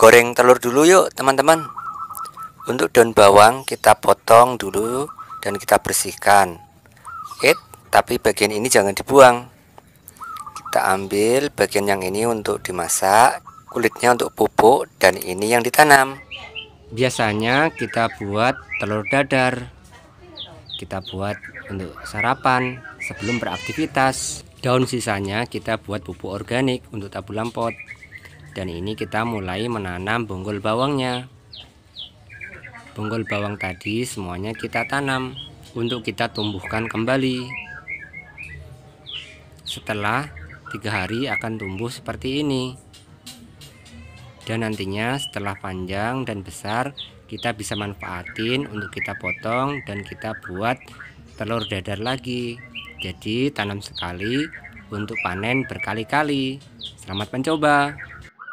goreng telur dulu yuk teman-teman untuk daun bawang kita potong dulu dan kita bersihkan Eit, tapi bagian ini jangan dibuang kita ambil bagian yang ini untuk dimasak kulitnya untuk pupuk dan ini yang ditanam biasanya kita buat telur dadar kita buat untuk sarapan sebelum beraktivitas daun sisanya kita buat pupuk organik untuk tabulan pot dan ini kita mulai menanam bonggol bawangnya bonggol bawang tadi semuanya kita tanam untuk kita tumbuhkan kembali setelah tiga hari akan tumbuh seperti ini dan nantinya setelah panjang dan besar kita bisa manfaatin untuk kita potong dan kita buat telur dadar lagi jadi tanam sekali untuk panen berkali-kali selamat mencoba